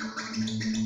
Thank you.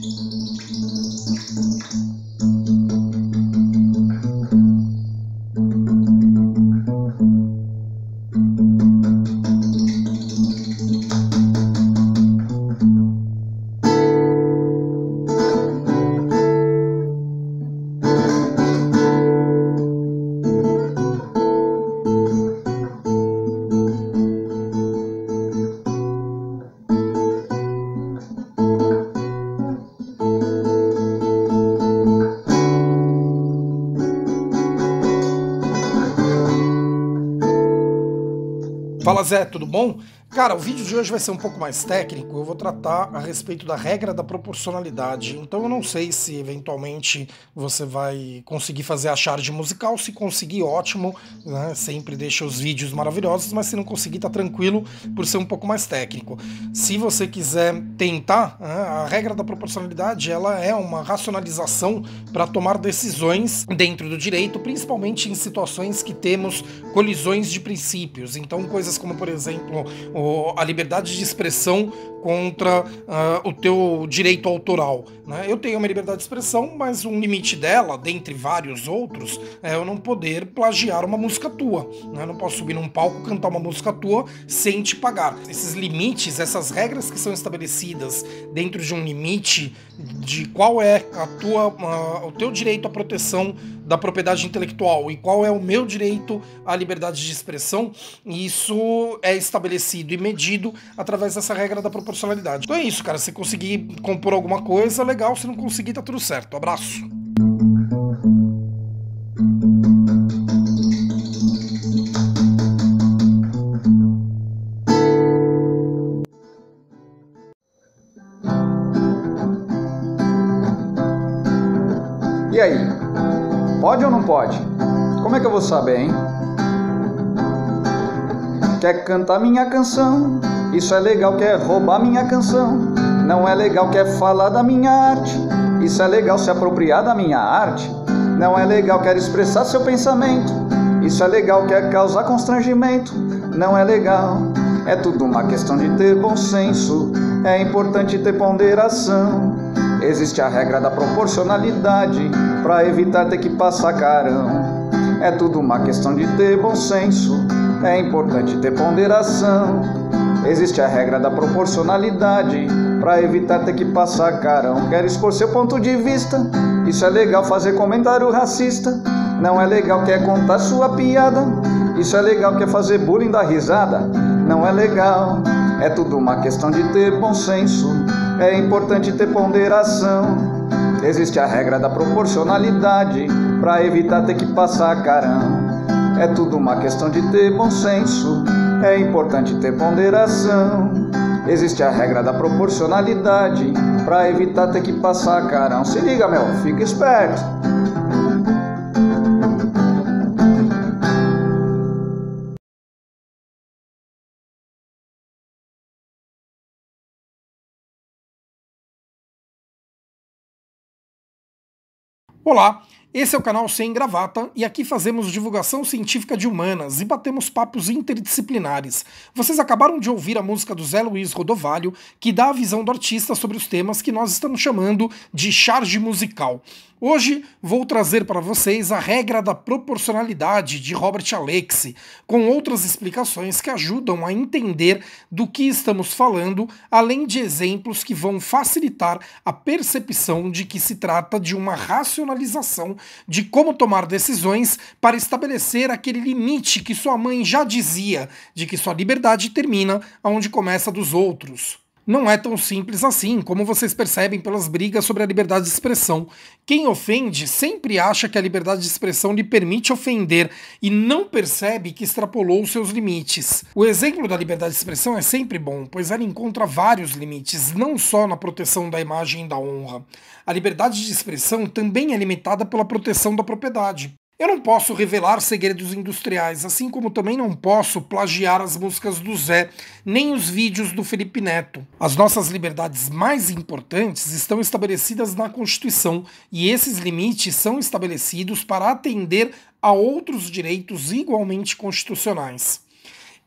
Fala Zé, tudo bom? Cara, o vídeo de hoje vai ser um pouco mais técnico. Eu vou tratar a respeito da regra da proporcionalidade. Então eu não sei se eventualmente você vai conseguir fazer a charge musical. Se conseguir, ótimo. Né? Sempre deixa os vídeos maravilhosos, mas se não conseguir, tá tranquilo por ser um pouco mais técnico. Se você quiser tentar, né? a regra da proporcionalidade ela é uma racionalização para tomar decisões dentro do direito, principalmente em situações que temos colisões de princípios. Então coisas como, por exemplo, a liberdade de expressão contra uh, o teu direito autoral. Né? Eu tenho uma liberdade de expressão, mas um limite dela, dentre vários outros, é eu não poder plagiar uma música tua. Né? Eu não posso subir num palco cantar uma música tua sem te pagar. Esses limites, essas regras que são estabelecidas dentro de um limite de qual é a tua, uh, o teu direito à proteção da propriedade intelectual e qual é o meu direito à liberdade de expressão, isso é estabelecido e medido através dessa regra da proporcionalidade. Então é isso, cara. Se conseguir compor alguma coisa, legal. Se não conseguir, tá tudo certo. Abraço. ouça bem. Quer cantar minha canção? Isso é legal, quer roubar minha canção? Não é legal, quer falar da minha arte? Isso é legal, se apropriar da minha arte? Não é legal, quer expressar seu pensamento? Isso é legal, quer causar constrangimento? Não é legal, é tudo uma questão de ter bom senso. É importante ter ponderação. Existe a regra da proporcionalidade para evitar ter que passar carão. É tudo uma questão de ter bom senso, é importante ter ponderação. Existe a regra da proporcionalidade para evitar ter que passar carão. Quer expor seu ponto de vista? Isso é legal fazer comentário racista. Não é legal quer contar sua piada. Isso é legal quer fazer bullying da risada. Não é legal. É tudo uma questão de ter bom senso. É importante ter ponderação. Existe a regra da proporcionalidade pra evitar ter que passar carão. É tudo uma questão de ter bom senso, é importante ter ponderação. Existe a regra da proporcionalidade pra evitar ter que passar carão. Se liga, meu, fica esperto. Olá, esse é o canal Sem Gravata e aqui fazemos divulgação científica de humanas e batemos papos interdisciplinares. Vocês acabaram de ouvir a música do Zé Luiz Rodovalho, que dá a visão do artista sobre os temas que nós estamos chamando de charge musical. Hoje vou trazer para vocês a regra da proporcionalidade de Robert Alexi, com outras explicações que ajudam a entender do que estamos falando, além de exemplos que vão facilitar a percepção de que se trata de uma racionalização de como tomar decisões para estabelecer aquele limite que sua mãe já dizia de que sua liberdade termina onde começa dos outros não é tão simples assim, como vocês percebem pelas brigas sobre a liberdade de expressão. Quem ofende sempre acha que a liberdade de expressão lhe permite ofender e não percebe que extrapolou os seus limites. O exemplo da liberdade de expressão é sempre bom, pois ela encontra vários limites, não só na proteção da imagem e da honra. A liberdade de expressão também é limitada pela proteção da propriedade. Eu não posso revelar segredos industriais, assim como também não posso plagiar as músicas do Zé, nem os vídeos do Felipe Neto. As nossas liberdades mais importantes estão estabelecidas na Constituição e esses limites são estabelecidos para atender a outros direitos igualmente constitucionais.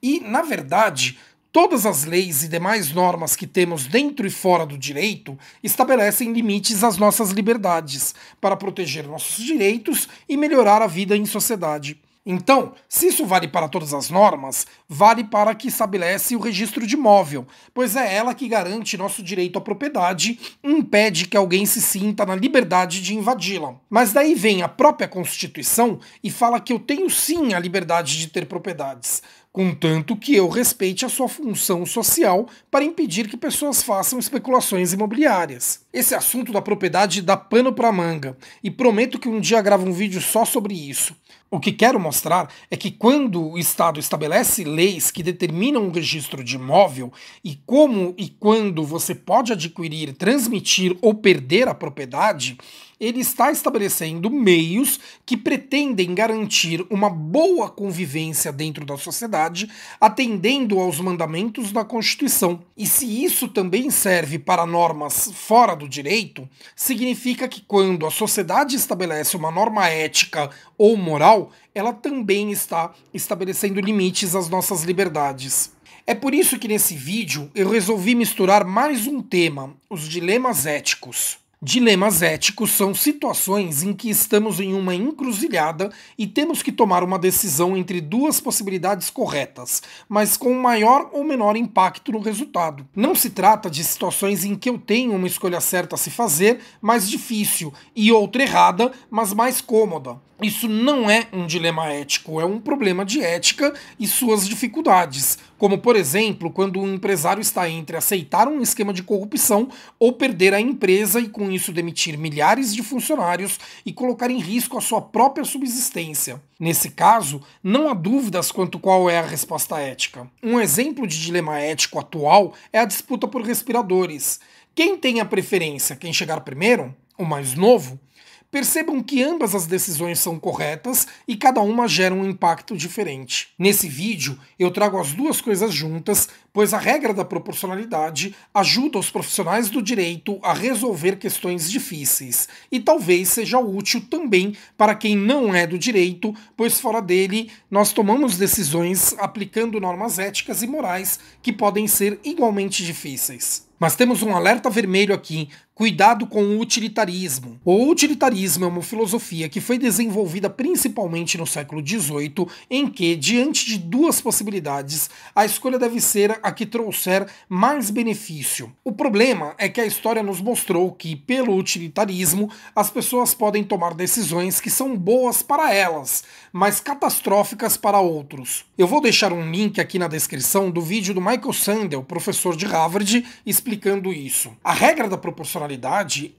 E, na verdade, Todas as leis e demais normas que temos dentro e fora do direito estabelecem limites às nossas liberdades, para proteger nossos direitos e melhorar a vida em sociedade. Então, se isso vale para todas as normas, vale para a que estabelece o registro de imóvel, pois é ela que garante nosso direito à propriedade e impede que alguém se sinta na liberdade de invadi-la. Mas daí vem a própria Constituição e fala que eu tenho sim a liberdade de ter propriedades, contanto que eu respeite a sua função social para impedir que pessoas façam especulações imobiliárias. Esse assunto da propriedade dá pano para manga e prometo que um dia gravo um vídeo só sobre isso. O que quero mostrar é que quando o Estado estabelece leis que determinam o um registro de imóvel e como e quando você pode adquirir, transmitir ou perder a propriedade, ele está estabelecendo meios que pretendem garantir uma boa convivência dentro da sociedade, atendendo aos mandamentos da Constituição. E se isso também serve para normas fora do direito, significa que quando a sociedade estabelece uma norma ética ou moral, ela também está estabelecendo limites às nossas liberdades. É por isso que nesse vídeo eu resolvi misturar mais um tema, os dilemas éticos. Dilemas éticos são situações em que estamos em uma encruzilhada e temos que tomar uma decisão entre duas possibilidades corretas, mas com maior ou menor impacto no resultado. Não se trata de situações em que eu tenho uma escolha certa a se fazer, mais difícil, e outra errada, mas mais cômoda. Isso não é um dilema ético, é um problema de ética e suas dificuldades, como por exemplo, quando um empresário está entre aceitar um esquema de corrupção ou perder a empresa e com isso demitir milhares de funcionários e colocar em risco a sua própria subsistência. Nesse caso, não há dúvidas quanto qual é a resposta ética. Um exemplo de dilema ético atual é a disputa por respiradores. Quem tem a preferência, quem chegar primeiro? o mais novo, Percebam que ambas as decisões são corretas e cada uma gera um impacto diferente. Nesse vídeo, eu trago as duas coisas juntas, pois a regra da proporcionalidade ajuda os profissionais do direito a resolver questões difíceis e talvez seja útil também para quem não é do direito, pois fora dele nós tomamos decisões aplicando normas éticas e morais que podem ser igualmente difíceis. Mas temos um alerta vermelho aqui Cuidado com o utilitarismo. O utilitarismo é uma filosofia que foi desenvolvida principalmente no século XVIII, em que, diante de duas possibilidades, a escolha deve ser a que trouxer mais benefício. O problema é que a história nos mostrou que, pelo utilitarismo, as pessoas podem tomar decisões que são boas para elas, mas catastróficas para outros. Eu vou deixar um link aqui na descrição do vídeo do Michael Sandel, professor de Harvard, explicando isso. A regra da proporcionalidade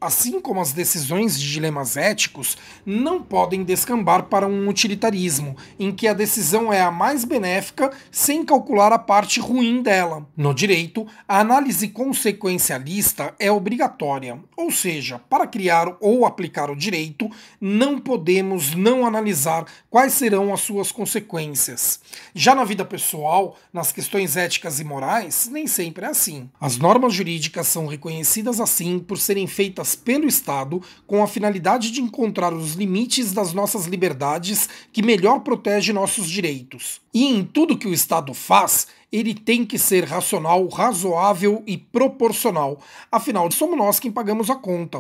assim como as decisões de dilemas éticos, não podem descambar para um utilitarismo, em que a decisão é a mais benéfica sem calcular a parte ruim dela. No direito, a análise consequencialista é obrigatória, ou seja, para criar ou aplicar o direito, não podemos não analisar quais serão as suas consequências. Já na vida pessoal, nas questões éticas e morais, nem sempre é assim. As normas jurídicas são reconhecidas assim por serem feitas pelo Estado com a finalidade de encontrar os limites das nossas liberdades que melhor protege nossos direitos. E em tudo que o Estado faz, ele tem que ser racional, razoável e proporcional. Afinal, somos nós quem pagamos a conta.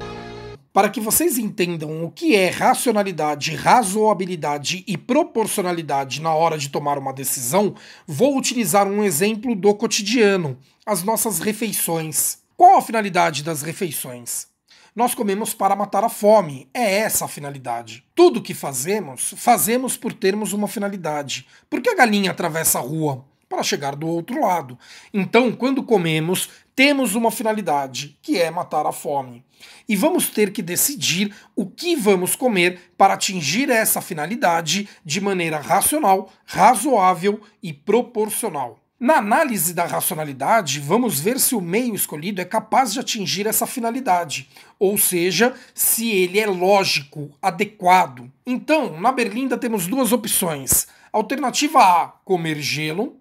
Para que vocês entendam o que é racionalidade, razoabilidade e proporcionalidade na hora de tomar uma decisão, vou utilizar um exemplo do cotidiano: as nossas refeições. Qual a finalidade das refeições? Nós comemos para matar a fome. É essa a finalidade. Tudo que fazemos, fazemos por termos uma finalidade. Por que a galinha atravessa a rua? Para chegar do outro lado. Então, quando comemos, temos uma finalidade, que é matar a fome. E vamos ter que decidir o que vamos comer para atingir essa finalidade de maneira racional, razoável e proporcional. Na análise da racionalidade, vamos ver se o meio escolhido é capaz de atingir essa finalidade, ou seja, se ele é lógico, adequado. Então, na berlinda temos duas opções: alternativa A, comer gelo,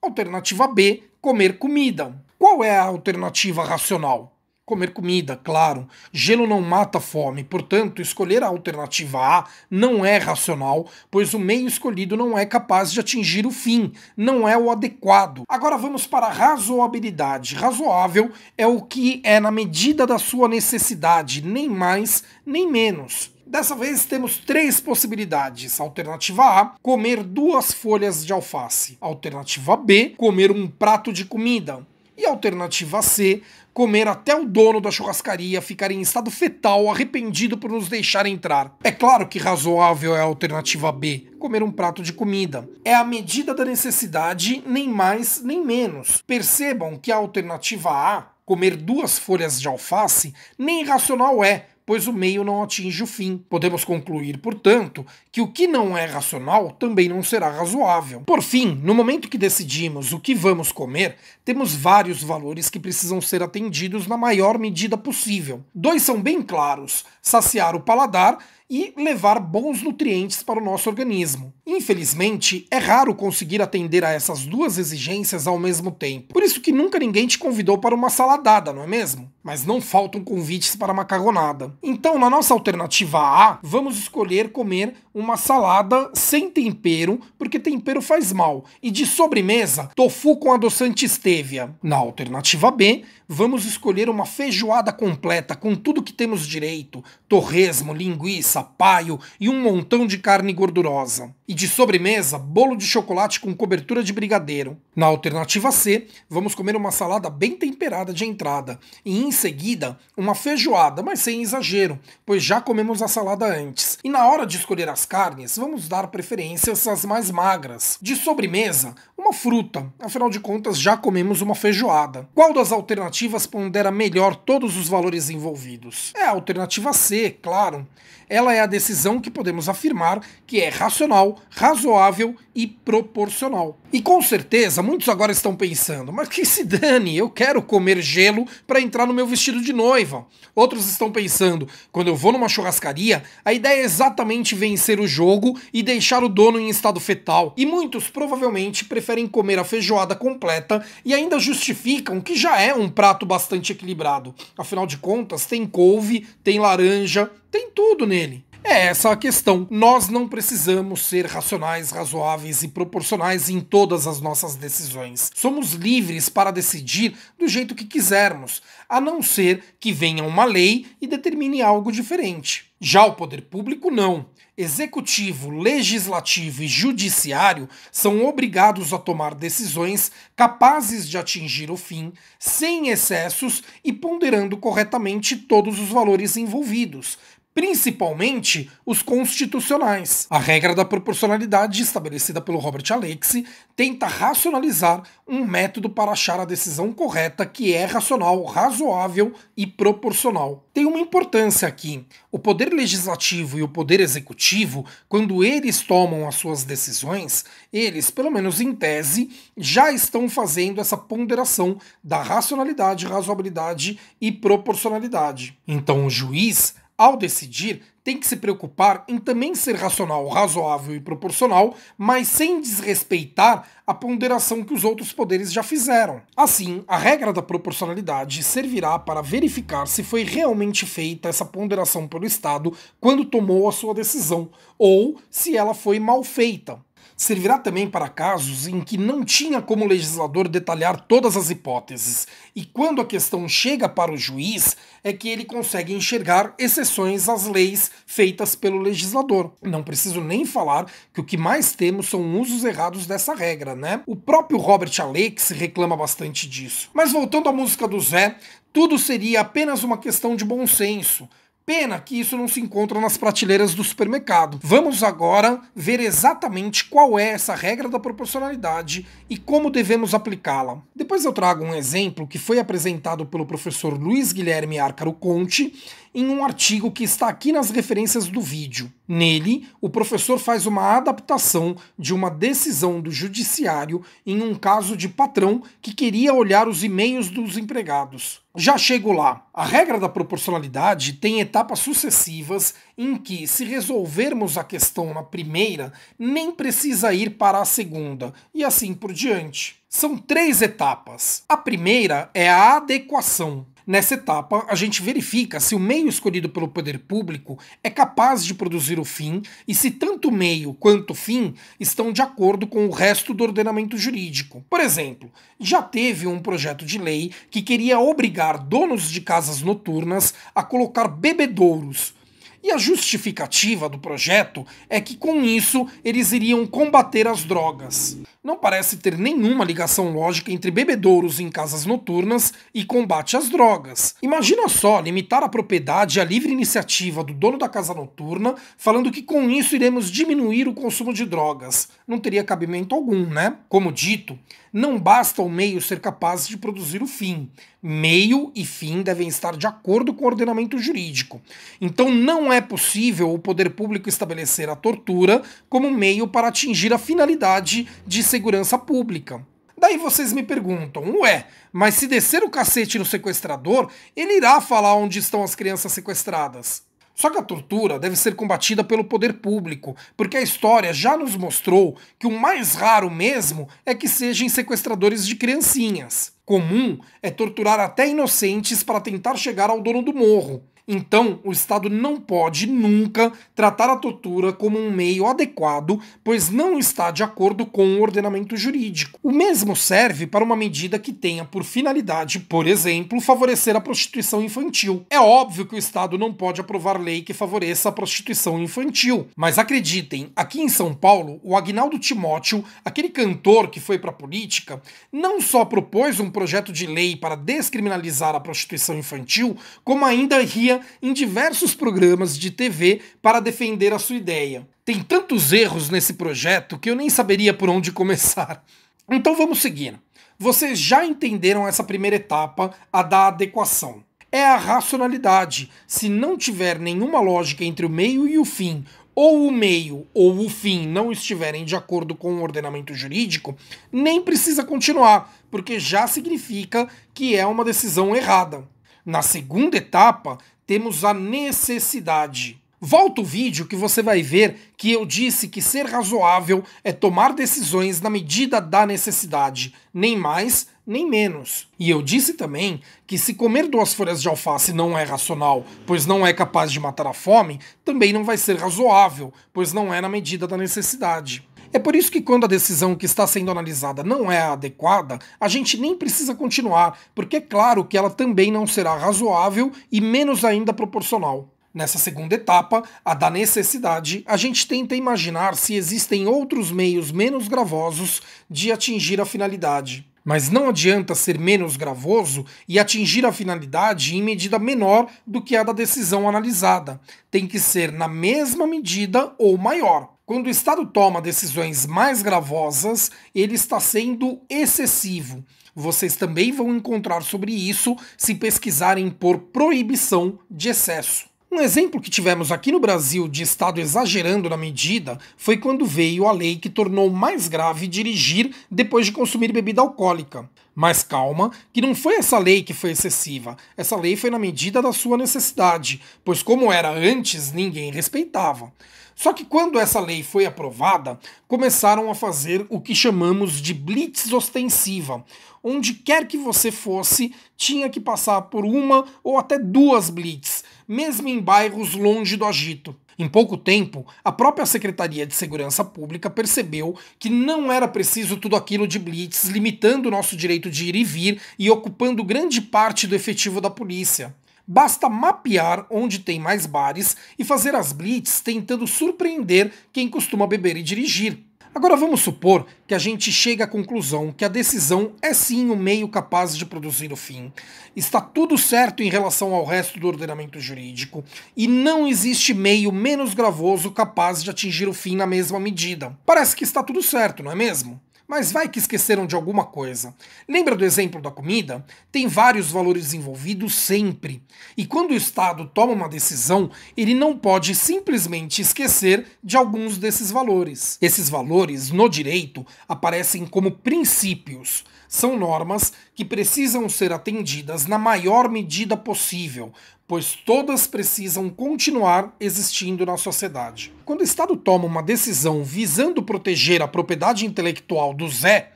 alternativa B, comer comida. Qual é a alternativa racional? comer comida, claro. Gelo não mata fome, portanto, escolher a alternativa A não é racional, pois o meio escolhido não é capaz de atingir o fim, não é o adequado. Agora vamos para a razoabilidade. Razoável é o que é na medida da sua necessidade, nem mais nem menos. Dessa vez temos três possibilidades. Alternativa A, comer duas folhas de alface. Alternativa B, comer um prato de comida. E alternativa C, comer até o dono da churrascaria ficar em estado fetal, arrependido por nos deixar entrar. É claro que razoável é a alternativa B, comer um prato de comida. É a medida da necessidade, nem mais nem menos. Percebam que a alternativa A, comer duas folhas de alface, nem racional é, pois o meio não atinge o fim. Podemos concluir, portanto, que o que não é racional também não será razoável. Por fim, no momento que decidimos o que vamos comer, temos vários valores que precisam ser atendidos na maior medida possível. Dois são bem claros: saciar o paladar e levar bons nutrientes para o nosso organismo. Infelizmente, é raro conseguir atender a essas duas exigências ao mesmo tempo. Por isso que nunca ninguém te convidou para uma saladada, não é mesmo? mas não faltam convites para macarronada. Então, na nossa alternativa A, vamos escolher comer uma salada sem tempero, porque tempero faz mal. E de sobremesa, tofu com adoçante stevia. Na alternativa B, vamos escolher uma feijoada completa com tudo que temos direito: torresmo, linguiça, paio e um montão de carne gordurosa. E de sobremesa, bolo de chocolate com cobertura de brigadeiro. Na alternativa C, vamos comer uma salada bem temperada de entrada e em seguida uma feijoada, mas sem exagero, pois já comemos a salada antes. E na hora de escolher as carnes, vamos dar preferência às mais magras. De sobremesa, uma fruta, afinal de contas já comemos uma feijoada. Qual das alternativas pondera melhor todos os valores envolvidos? É a alternativa C, claro. Ela é a decisão que podemos afirmar que é racional, razoável e proporcional. E com certeza muitos agora estão pensando, mas que se dane, eu quero comer gelo para entrar no meu vestido de noiva. Outros estão pensando, quando eu vou numa churrascaria, a ideia é exatamente vencer o jogo e deixar o dono em estado fetal. E muitos provavelmente preferem comer a feijoada completa e ainda justificam que já é um prato bastante equilibrado. Afinal de contas, tem couve, tem laranja, tem tudo nele. É essa a questão. Nós não precisamos ser racionais, razoáveis e proporcionais em todas as nossas decisões. Somos livres para decidir do jeito que quisermos, a não ser que venha uma lei e determine algo diferente. Já o poder público não. Executivo, legislativo e judiciário são obrigados a tomar decisões capazes de atingir o fim, sem excessos e ponderando corretamente todos os valores envolvidos, principalmente os constitucionais. A regra da proporcionalidade estabelecida pelo Robert Alexi tenta racionalizar um método para achar a decisão correta que é racional, razoável e proporcional. Tem uma importância aqui. O poder legislativo e o poder executivo, quando eles tomam as suas decisões, eles, pelo menos em tese, já estão fazendo essa ponderação da racionalidade, razoabilidade e proporcionalidade. Então o juiz ao decidir, tem que se preocupar em também ser racional, razoável e proporcional, mas sem desrespeitar a ponderação que os outros poderes já fizeram. Assim, a regra da proporcionalidade servirá para verificar se foi realmente feita essa ponderação pelo Estado quando tomou a sua decisão, ou se ela foi mal feita servirá também para casos em que não tinha como legislador detalhar todas as hipóteses, e quando a questão chega para o juiz, é que ele consegue enxergar exceções às leis feitas pelo legislador. Não preciso nem falar que o que mais temos são usos errados dessa regra, né? O próprio Robert Alex reclama bastante disso. Mas voltando à música do Zé, tudo seria apenas uma questão de bom senso Pena que isso não se encontra nas prateleiras do supermercado. Vamos agora ver exatamente qual é essa regra da proporcionalidade e como devemos aplicá-la. Depois eu trago um exemplo que foi apresentado pelo professor Luiz Guilherme Arcaro Conte em um artigo que está aqui nas referências do vídeo. Nele, o professor faz uma adaptação de uma decisão do judiciário em um caso de patrão que queria olhar os e-mails dos empregados. Já chego lá. A regra da proporcionalidade tem etapas sucessivas em que, se resolvermos a questão na primeira, nem precisa ir para a segunda, e assim por diante. São três etapas. A primeira é a adequação. Nessa etapa, a gente verifica se o meio escolhido pelo poder público é capaz de produzir o fim e se tanto o meio quanto o fim estão de acordo com o resto do ordenamento jurídico. Por exemplo, já teve um projeto de lei que queria obrigar donos de casas noturnas a colocar bebedouros e a justificativa do projeto é que com isso eles iriam combater as drogas. Não parece ter nenhuma ligação lógica entre bebedouros em casas noturnas e combate às drogas. Imagina só limitar a propriedade à livre iniciativa do dono da casa noturna, falando que com isso iremos diminuir o consumo de drogas. Não teria cabimento algum, né? Como dito, não basta o meio ser capaz de produzir o fim. Meio e fim devem estar de acordo com o ordenamento jurídico. Então não é possível o poder público estabelecer a tortura como meio para atingir a finalidade de segurança pública. Daí vocês me perguntam, ué, mas se descer o cacete no sequestrador, ele irá falar onde estão as crianças sequestradas. Só que a tortura deve ser combatida pelo poder público, porque a história já nos mostrou que o mais raro mesmo é que sejam sequestradores de criancinhas. Comum é torturar até inocentes para tentar chegar ao dono do morro. Então, o Estado não pode nunca tratar a tortura como um meio adequado, pois não está de acordo com o ordenamento jurídico. O mesmo serve para uma medida que tenha por finalidade, por exemplo, favorecer a prostituição infantil. É óbvio que o Estado não pode aprovar lei que favoreça a prostituição infantil, mas acreditem, aqui em São Paulo, o Agnaldo Timóteo, aquele cantor que foi para a política, não só propôs um projeto de lei para descriminalizar a prostituição infantil, como ainda ria em diversos programas de TV para defender a sua ideia. Tem tantos erros nesse projeto que eu nem saberia por onde começar. Então vamos seguir. Vocês já entenderam essa primeira etapa, a da adequação. É a racionalidade. Se não tiver nenhuma lógica entre o meio e o fim, ou o meio ou o fim não estiverem de acordo com o ordenamento jurídico, nem precisa continuar, porque já significa que é uma decisão errada. Na segunda etapa, temos a necessidade. Volta o vídeo que você vai ver que eu disse que ser razoável é tomar decisões na medida da necessidade, nem mais nem menos. E eu disse também que se comer duas folhas de alface não é racional, pois não é capaz de matar a fome, também não vai ser razoável, pois não é na medida da necessidade. É por isso que, quando a decisão que está sendo analisada não é adequada, a gente nem precisa continuar, porque é claro que ela também não será razoável e menos ainda proporcional. Nessa segunda etapa, a da necessidade, a gente tenta imaginar se existem outros meios menos gravosos de atingir a finalidade. Mas não adianta ser menos gravoso e atingir a finalidade em medida menor do que a da decisão analisada. Tem que ser na mesma medida ou maior. Quando o Estado toma decisões mais gravosas, ele está sendo excessivo. Vocês também vão encontrar sobre isso se pesquisarem por proibição de excesso. Um exemplo que tivemos aqui no Brasil de Estado exagerando na medida foi quando veio a lei que tornou mais grave dirigir depois de consumir bebida alcoólica. Mas calma, que não foi essa lei que foi excessiva. Essa lei foi na medida da sua necessidade, pois, como era antes, ninguém respeitava. Só que quando essa lei foi aprovada, começaram a fazer o que chamamos de blitz ostensiva, onde quer que você fosse, tinha que passar por uma ou até duas blitz, mesmo em bairros longe do agito. Em pouco tempo, a própria Secretaria de Segurança Pública percebeu que não era preciso tudo aquilo de blitz limitando o nosso direito de ir e vir e ocupando grande parte do efetivo da polícia. Basta mapear onde tem mais bares e fazer as blitz tentando surpreender quem costuma beber e dirigir. Agora vamos supor que a gente chegue à conclusão que a decisão é sim um meio capaz de produzir o fim. Está tudo certo em relação ao resto do ordenamento jurídico e não existe meio menos gravoso capaz de atingir o fim na mesma medida. Parece que está tudo certo, não é mesmo? mas vai que esqueceram de alguma coisa. Lembra do exemplo da comida? Tem vários valores envolvidos sempre. E quando o Estado toma uma decisão, ele não pode simplesmente esquecer de alguns desses valores. Esses valores, no direito, aparecem como princípios. São normas que precisam ser atendidas na maior medida possível, pois todas precisam continuar existindo na sociedade. Quando o Estado toma uma decisão visando proteger a propriedade intelectual do Zé,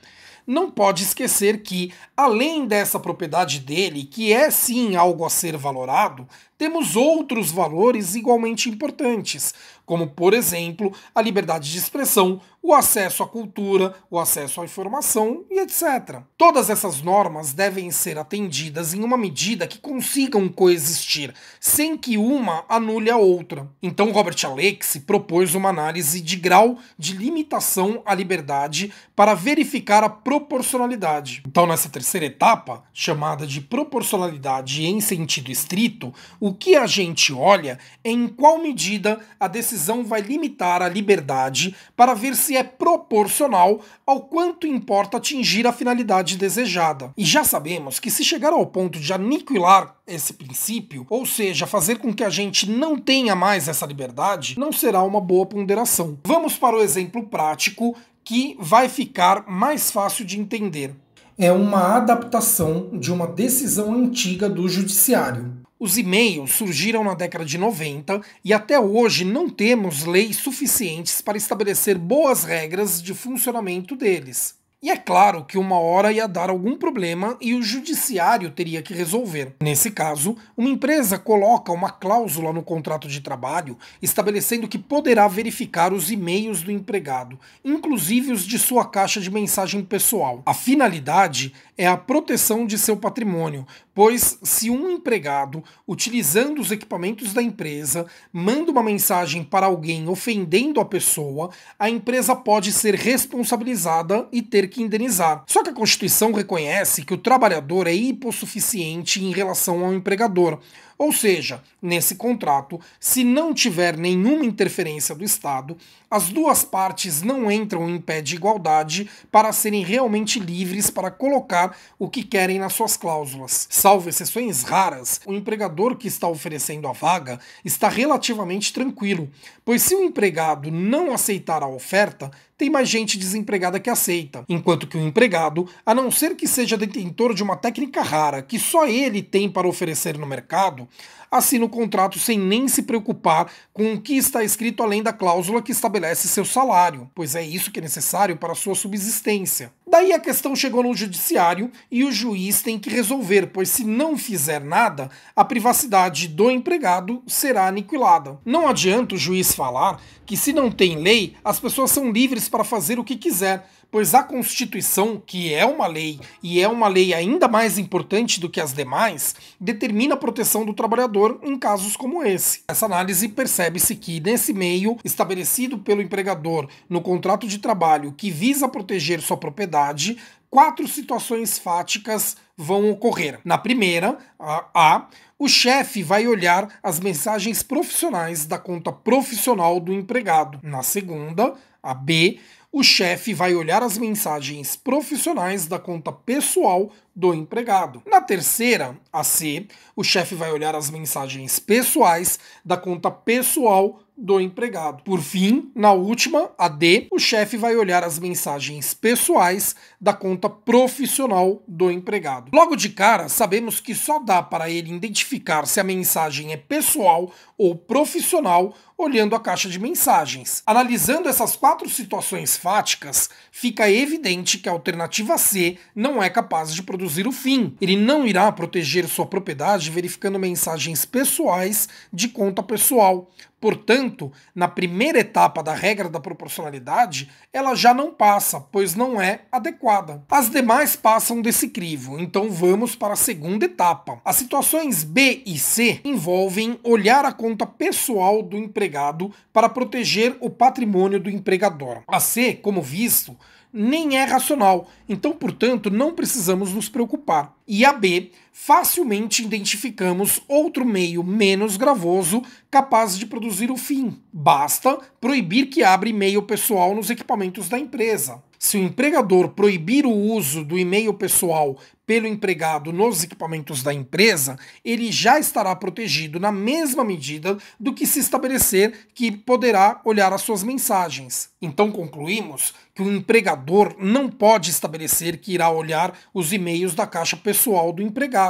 não pode esquecer que, além dessa propriedade dele, que é sim algo a ser valorado, temos outros valores igualmente importantes, como, por exemplo, a liberdade de expressão, o acesso à cultura, o acesso à informação e etc. Todas essas normas devem ser atendidas em uma medida que consigam coexistir, sem que uma anule a outra. Então, Robert Alexi propôs uma análise de grau de limitação à liberdade para verificar a proporcionalidade. Então, nessa terceira etapa, chamada de proporcionalidade em sentido estrito, o o que a gente olha é em qual medida a decisão vai limitar a liberdade para ver se é proporcional ao quanto importa atingir a finalidade desejada. E já sabemos que se chegar ao ponto de aniquilar esse princípio, ou seja, fazer com que a gente não tenha mais essa liberdade, não será uma boa ponderação. Vamos para o exemplo prático que vai ficar mais fácil de entender. É uma adaptação de uma decisão antiga do judiciário. Os e-mails surgiram na década de 90 e até hoje não temos leis suficientes para estabelecer boas regras de funcionamento deles. E é claro que uma hora ia dar algum problema e o judiciário teria que resolver. Nesse caso, uma empresa coloca uma cláusula no contrato de trabalho estabelecendo que poderá verificar os e-mails do empregado, inclusive os de sua caixa de mensagem pessoal. A finalidade é a proteção de seu patrimônio, pois se um empregado, utilizando os equipamentos da empresa, manda uma mensagem para alguém ofendendo a pessoa, a empresa pode ser responsabilizada e ter que indenizar. Só que a Constituição reconhece que o trabalhador é hipossuficiente em relação ao empregador. Ou seja, nesse contrato, se não tiver nenhuma interferência do Estado, as duas partes não entram em pé de igualdade para serem realmente livres para colocar o que querem nas suas cláusulas. Salvo exceções raras, o empregador que está oferecendo a vaga está relativamente tranquilo, pois se o empregado não aceitar a oferta, tem mais gente desempregada que aceita, enquanto que o empregado, a não ser que seja detentor de uma técnica rara que só ele tem para oferecer no mercado, assina o contrato sem nem se preocupar com o que está escrito além da cláusula que estabelece seu salário, pois é isso que é necessário para sua subsistência. Daí a questão chegou no judiciário e o juiz tem que resolver, pois se não fizer nada, a privacidade do empregado será aniquilada. Não adianta o juiz falar que se não tem lei, as pessoas são livres para fazer o que quiser, pois a Constituição, que é uma lei e é uma lei ainda mais importante do que as demais, determina a proteção do trabalhador em casos como esse. Essa análise percebe-se que, nesse meio estabelecido pelo empregador no contrato de trabalho que visa proteger sua propriedade, quatro situações fáticas vão ocorrer. Na primeira, a, a o chefe vai olhar as mensagens profissionais da conta profissional do empregado. Na segunda, a B, o chefe vai olhar as mensagens profissionais da conta pessoal do empregado. Na terceira, a C, o chefe vai olhar as mensagens pessoais da conta pessoal do empregado. Por fim, na última, a D, o chefe vai olhar as mensagens pessoais da conta profissional do empregado. Logo de cara, sabemos que só dá para ele identificar se a mensagem é pessoal ou profissional olhando a caixa de mensagens. Analisando essas quatro situações fáticas, fica evidente que a alternativa C não é capaz de produzir o fim. Ele não irá proteger sua propriedade verificando mensagens pessoais de conta pessoal, Portanto, na primeira etapa da regra da proporcionalidade, ela já não passa, pois não é adequada. As demais passam desse crivo, então vamos para a segunda etapa. As situações B e C envolvem olhar a conta pessoal do empregado para proteger o patrimônio do empregador. A C, como visto, nem é racional, então, portanto, não precisamos nos preocupar. E a B facilmente identificamos outro meio menos gravoso capaz de produzir o fim. Basta proibir que abra e-mail pessoal nos equipamentos da empresa. Se o empregador proibir o uso do e-mail pessoal pelo empregado nos equipamentos da empresa, ele já estará protegido na mesma medida do que se estabelecer que poderá olhar as suas mensagens. Então concluímos que o empregador não pode estabelecer que irá olhar os e-mails da caixa pessoal do empregado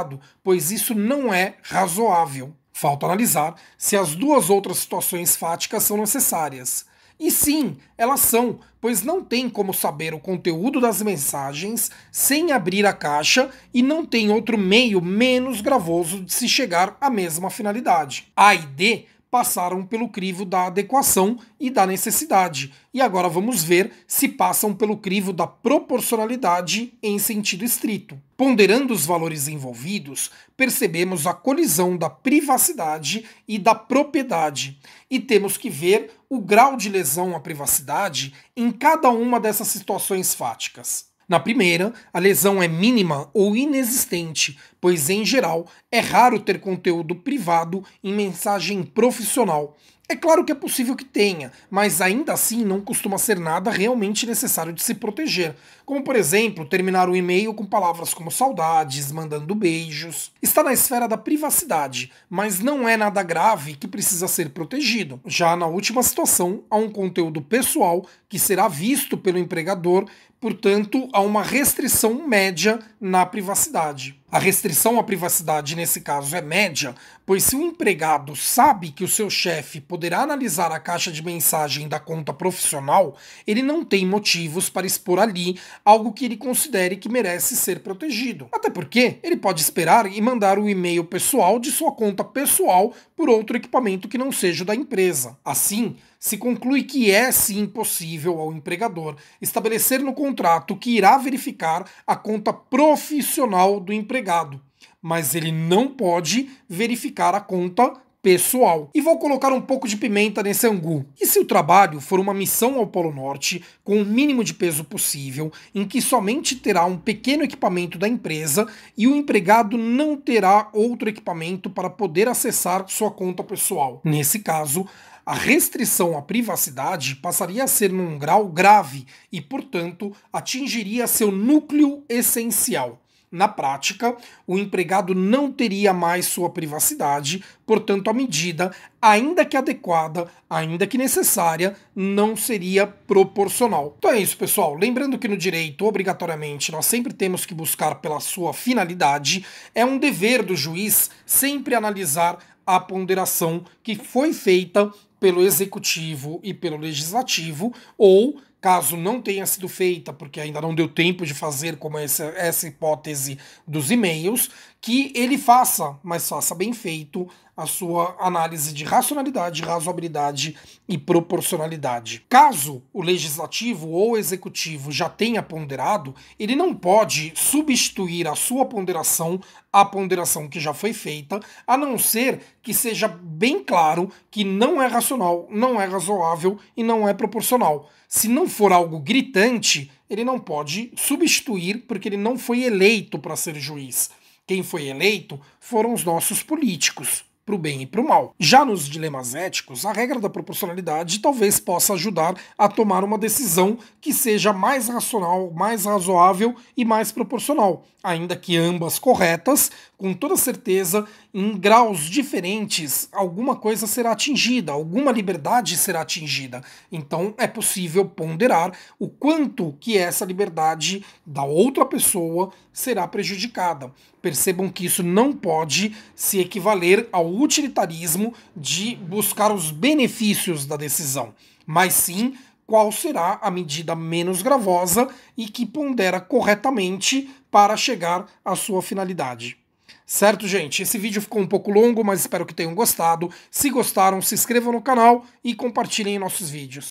pois isso não é razoável. Falta analisar se as duas outras situações fáticas são necessárias. E sim, elas são, pois não tem como saber o conteúdo das mensagens sem abrir a caixa e não tem outro meio menos gravoso de se chegar à mesma finalidade. A e D passaram pelo crivo da adequação e da necessidade, e agora vamos ver se passam pelo crivo da proporcionalidade em sentido estrito. Ponderando os valores envolvidos, percebemos a colisão da privacidade e da propriedade, e temos que ver o grau de lesão à privacidade em cada uma dessas situações fáticas. Na primeira, a lesão é mínima ou inexistente, pois em geral é raro ter conteúdo privado em mensagem profissional. É claro que é possível que tenha, mas ainda assim não costuma ser nada realmente necessário de se proteger, como por exemplo terminar o e-mail com palavras como saudades, mandando beijos. Está na esfera da privacidade, mas não é nada grave que precisa ser protegido. Já na última situação, há um conteúdo pessoal que será visto pelo empregador, portanto, há uma restrição média na privacidade. A restrição à privacidade nesse caso é média, pois se o empregado sabe que o seu chefe poderá analisar a caixa de mensagem da conta profissional, ele não tem motivos para expor ali algo que ele considere que merece ser protegido. Até porque ele pode esperar e mandar o um e-mail pessoal de sua conta pessoal por outro equipamento que não seja o da empresa. Assim, se conclui que é sim possível ao empregador estabelecer no contrato que irá verificar a conta profissional do empregado mas ele não pode verificar a conta pessoal. E vou colocar um pouco de pimenta nesse angu. E se o trabalho for uma missão ao Polo Norte, com o mínimo de peso possível, em que somente terá um pequeno equipamento da empresa e o empregado não terá outro equipamento para poder acessar sua conta pessoal? Nesse caso, a restrição à privacidade passaria a ser num grau grave e, portanto, atingiria seu núcleo essencial na prática, o empregado não teria mais sua privacidade, portanto, a medida, ainda que adequada, ainda que necessária, não seria proporcional. Então é isso, pessoal. Lembrando que no direito, obrigatoriamente, nós sempre temos que buscar pela sua finalidade. É um dever do juiz sempre analisar a ponderação que foi feita pelo executivo e pelo legislativo, ou caso não tenha sido feita, porque ainda não deu tempo de fazer, como essa, essa hipótese dos e-mails, que ele faça, mas faça bem feito, a sua análise de racionalidade, razoabilidade e proporcionalidade. Caso o legislativo ou o executivo já tenha ponderado, ele não pode substituir a sua ponderação à ponderação que já foi feita, a não ser que seja bem claro que não é racional, não é razoável e não é proporcional se não for algo gritante, ele não pode substituir, porque ele não foi eleito para ser juiz. Quem foi eleito foram os nossos políticos, para o bem e para o mal. Já nos dilemas éticos, a regra da proporcionalidade talvez possa ajudar a tomar uma decisão que seja mais racional, mais razoável e mais proporcional, ainda que ambas corretas, com toda certeza, em graus diferentes, alguma coisa será atingida, alguma liberdade será atingida. Então é possível ponderar o quanto que essa liberdade da outra pessoa será prejudicada. Percebam que isso não pode se equivaler ao utilitarismo de buscar os benefícios da decisão, mas sim qual será a medida menos gravosa e que pondera corretamente para chegar à sua finalidade. Certo, gente? Esse vídeo ficou um pouco longo, mas espero que tenham gostado. Se gostaram, se inscrevam no canal e compartilhem nossos vídeos.